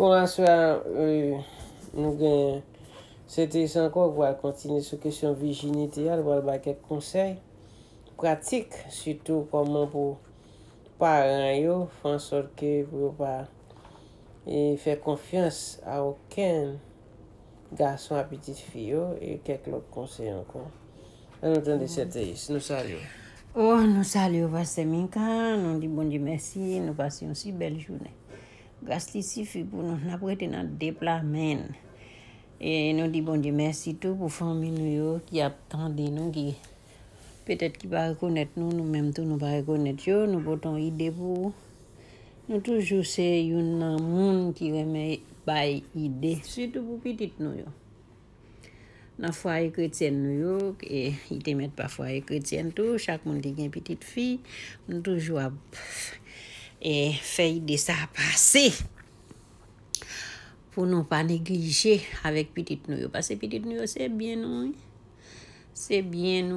Bon answa, nou gen, se te is anko, wal kontine sou kesyon virginite yal, wal ba kek konsey, pratik, sütou poman pou paran yo, fonsor ke pou wap fey konfians a oken gason apetit fiyo, e kek lop konsey anko. An oten de se te is, nou salyo. Ou, nou salyo, vase minka, nou di bon di mersi, nou vase yon si bel jounen. Gasli sifi pou nou n apwete nan depla men. E nou di bon di mersi tou pou fomil nou yo ki ap tande nou ki. Petet ki pa rekonet nou nou menm tou nou pa rekonet yo. Nou poton ide pou. Nou toujou se yon nan moun ki reme bay ide. Situ pou pitit nou yo. Nan fwae kretyen nou yo ki e ite met pa fwae kretyen tou. Chak moun di gen pitit fi. Nou toujou ap... e fey de sa pase pou nou pa neglije avek pitit nou yo pase pitit nou yo se bien nou se bien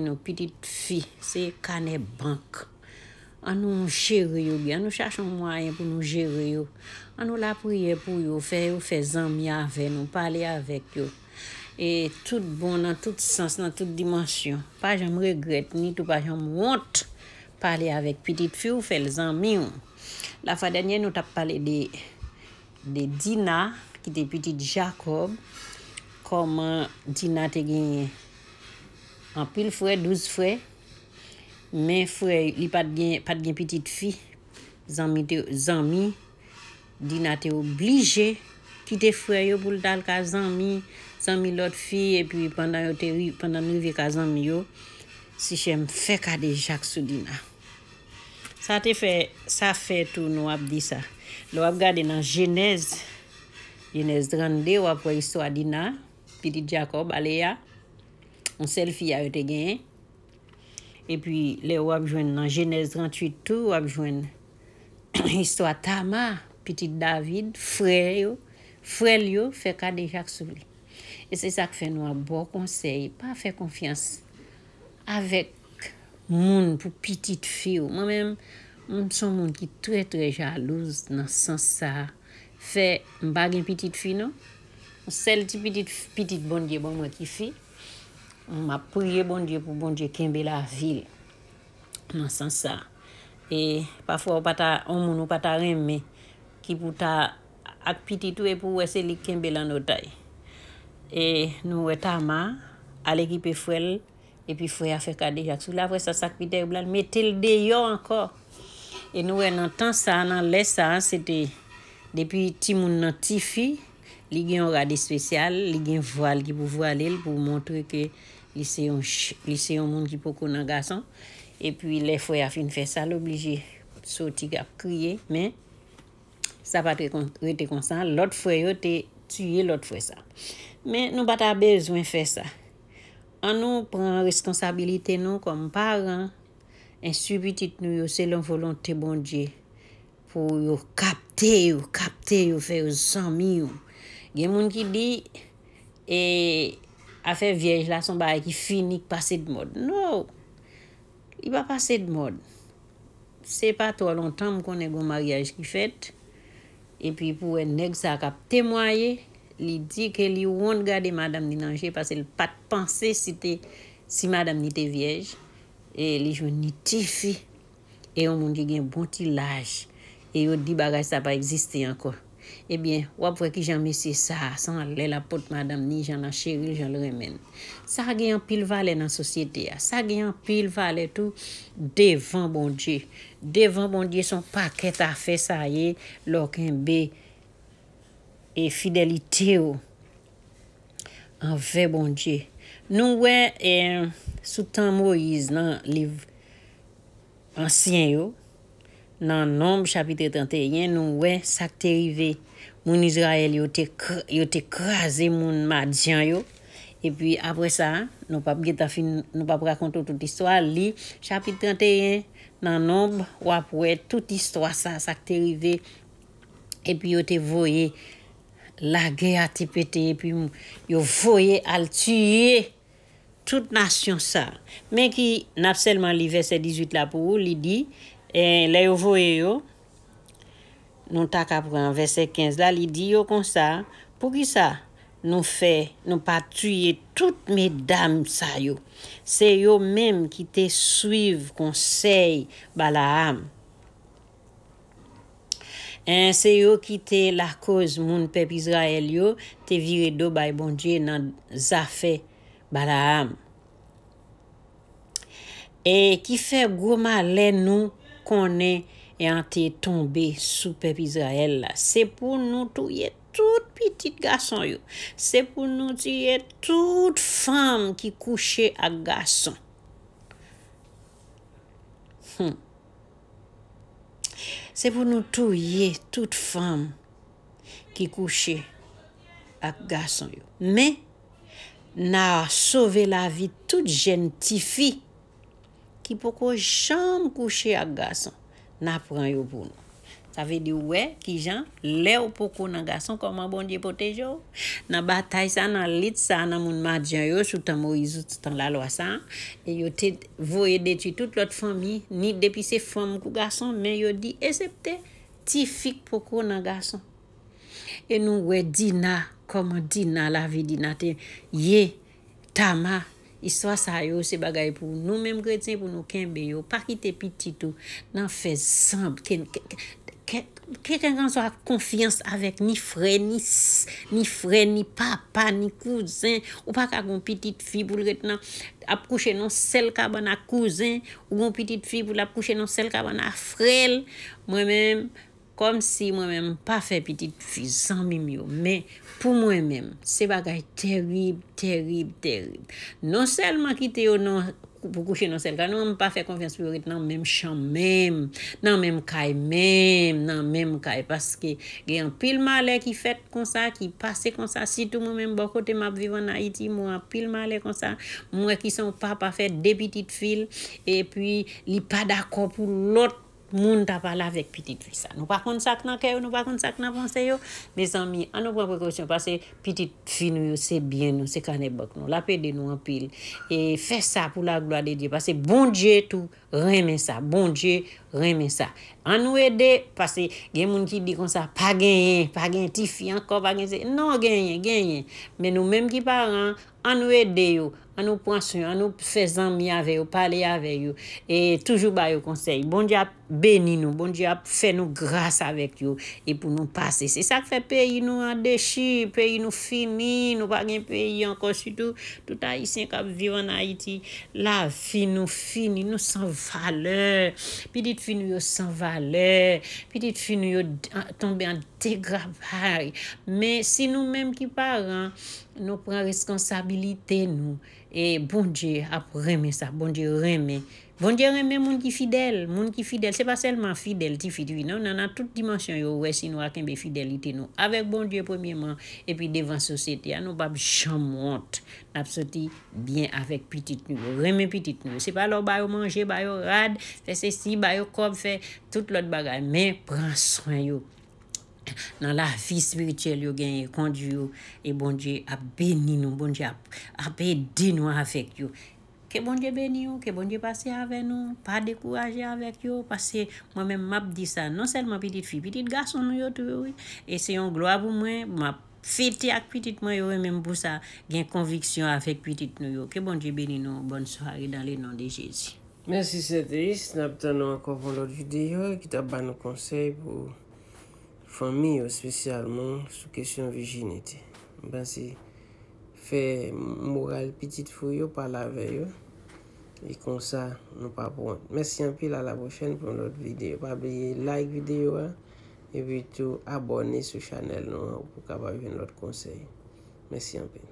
nou pitit fi se kane bank an nou mou jere yo an nou chache mwa yon pou mou jere yo an nou la priye pou yo fe yon fe zanm ya ve nou pale yon vek yo e tout bon nan tout sens nan tout dimensyon pa jom regrete ni tout pa jom wont pale avek pitit fwe ou fel zanmi ou. La fwa denye nou tap pale de de Dina ki te pitit Jakob koman Dina te genye an pil fwe, douz fwe, men fwe li pat genye pat genye pitit fwe, zanmi, Dina te oblije ki te fwe yo pou l tal ka zanmi, zanmi lot fwe, e pi pwè yon te wè, pwè yon te wè ka zanmi yo, si chèm fè kade jak sou Dina. Sa te fe, sa fe tou nou ap di sa. Lou ap gade nan jenèz, jenèz 32, wap wè yon istwa dina, piti Jacob, ale ya, on selfie ya yote gen, e pi le wap jwen nan jenèz 38 tou, wap jwen istwa tama, piti David, frè yo, frè yo, fe kade jak sou li. E se sa ke fe nou ap bo konsey, pa fe konfians, avèk. moun pou pitit fi ou. Mwen mèm, moun son moun ki tre tre jalouz nan san sa. Fe mbagi pitit fi nou. Sel ti pitit bonje bon mwen ki fi. Mwen mwen priye bonje pou bonje kembe la vil nan san sa. E pafwa ou pata, ou moun ou pata reme, ki pou ta ak pitit ou e pou wese lik kembe la nou tay. E nou weta ma, ale ki pe fwel, E pi fwe ya fe kade jak sou la fwe sa sak pide ou blan, me tel de yo ankor. E nou wè nan tan sa nan lè sa, se te depi ti moun nan ti fi, li gen yon rade spesyal, li gen vwal ki pou vwal el pou montre ke lise yon moun ki pou konan gason. E pi lè fwe ya fin fwe sa l'oblije sou ti gap kriye, men sa pa te kontre te konsan, lot fwe yo te tuye lot fwe sa. Men nou ba ta bezwen fwe sa. An nou pran responsabilite nou kom paran, en subi tit nou yo selon volante bondye, pou yo kapte, yo kapte, yo fe yo zanmi yo. Gen moun ki di, e afe viej la son ba e ki fini k pase d'mod. Nou, i ba pase d'mod. Se pa to lontan m konen goun mariage ki fet, e pi pou en neg sa kap temoye, li di ke li woun gade madame ni nanje, pase li pat panse si te, si madame ni te viej, e li jwen ni ti fi, e yo moun di gen bon ti laj, e yo di bagaj sa pa existi anko. Ebyen, wapwe ki janme si sa, san alè la pot madame ni, jan la chèril, jan le remen. Sa gen yon pil vale nan sosyete ya, sa gen yon pil vale tou, devan moun di, devan moun di son paket a fe sa ye, lòk en be yon, E fidelite yo an ve bon dje. Nou we, Soutan Moïse, nan liv ansyen yo, nan Nombe, chapitre 31, nou we sakte rive moun Israel yo te krasi moun madjan yo. E pi apre sa, nou pap ge ta fin, nou pap rakonto tout istwa, li chapitre 31, nan Nombe, wap we tout istwa sa sakte rive e pi yo te voye La ge atipete e pi yo foye al tiyye tout nasyon sa. Men ki nap selman li verse 18 la pou ou li di, e, la yo foye yo, nou tak apren verse 15 la, la li di yo kon sa, pou ki sa nou fe nou pa tiyye tout me dam sa yo. Se yo menm ki te suiv konsey bala amm. Eh, se yo ki te la koz moun pep Izrael yo, te vire do bay bonje nan zafè bala am. E ki fe gwo ma len nou konen e an te tombe sou pep Izrael la. Se pou nou tou ye tout pitit gason yo. Se pou nou tou ye tout fam ki kouche ak gason. Foum. Hmm. Se pou nou touye tout fam ki kouche ak gason yo. Me, na sove la vi tout jentifi ki poko chanm kouche ak gason na pran yo pou nou. avè di wè ki jan lèw pou kou nan gason koman bon dje pote jo. Nan batay sa nan lit sa nan moun madjan yo chou tan mo yizout tan la lo sa. E yo te voye deti tout lot fomi ni depi se fomi kou gason men yo di esepte ti fik pou kou nan gason. E nou wè di na, koman di na la vi di na te ye, tama, iswa sa yo se bagay pou nou mèm greten pou nou kenbe yo pa ki te piti tou nan fè zamb, kenbe, Kèken kan so a konfians avèk ni frè, ni ss, ni frè, ni pa, pa, ni kouzèn, ou pa ka kon piti fi pou lètenan apkouche non sel kabana kouzèn, ou kon piti fi pou lètenan apkouche non sel kabana frel, mwen mèm, kom si mwen mèm pa fè piti fi, zan mi myo. Mè, pou mwen mèm, se bagay terib, terib, terib. Non sel man ki te yo nan... pou kouche nan sel ka, nou an mou pa fe konfians pou yorite nan menm chan menm, nan menm kay menm, nan menm kay, paske gen pil ma le ki fet kon sa, ki pase kon sa, sitou mou menm bo kote map vivan na iti, mou an pil ma le kon sa, mou e ki son pa pa fet de pitit fil, e pi li pa dako pou lot, Moun ta pala vek pitit vi sa. Nou pa kont sak nan kè ou, nou pa kont sak nan pon se yo. Me san mi, an nou pran prekosyon. Pase, pitit fi nou yo, se bien nou, se kane bok nou. La pe de nou an pil. E fe sa pou la gloa de diyo. Pase, bon diyo tou, reme sa. Bon diyo, reme sa. An nou ede, pase, gen moun ki di kon sa, pa genyen, pa genyen, ti fi anko, pa genyen. Non, genyen, genyen. Men nou menm ki paran, An nou ede yo, an nou pwansyo, an nou fezan mi ave yo, pale ave yo. E toujou ba yo konsey. Bon di ap beni nou, bon di ap fe nou grasa avek yo. E pou nou pase. Se sak fe peyi nou an deshi, peyi nou fini, nou bagen peyi an kosy tout. Touta isen kap viva nan Haiti. La fi nou fini, nou san valeur. Petit fi nou yo san valeur. Petit fi nou yo tombe an degravar. Men si nou menm ki paran... Nou pran reskonsabilite nou. E bon Dje ap reme sa. Bon Dje reme. Bon Dje reme moun ki fidel. Moun ki fidel. Se pa selman fidel ti fidel. Nan nan nan tout dimensyon yo. Wè si nou akèmbe fidelite nou. Awek bon Dje premièman. E pi devan sosyete. A nou bab chanm wote. Napsoti. Bien avek pitit nou. Reme pitit nou. Se pa lò bayo manje. Bayo rad. Fè se si. Bayo kob. Fè tout lòt bagay. Mè pran swen yo. nan la fi spirityel yo gen yon kondi yo, e bon diye ap beni nou, bon diye ap pedi nou afek yo. Ke bon diye beni yo, ke bon diye pase ave nou, pa dekouraje ave yo, pase, mwen men map di sa, non selman petit fi, petit gason nou yo tou yo, e se yon gloa pou mwen, map feti ak petit mwen yo, mwen men pou sa, gen konviksyon afek petit nou yo. Ke bon diye beni nou, bon souhari dan le nan de Jezi. Mersi Seteris, nap tan nou akon volo jude yo, ki ta ban nou konsey pou... Fami yo spesyalman sou kesyon virginite. Ben si fe moral pitit fuyo pa lave yo. E kon sa nou pa bon. Mersi an pi la la bon chen pou nou videyo. Pa bi like videyo. E vitou abone sou chanel nou pou kabay ven nou konsey. Mersi an pi.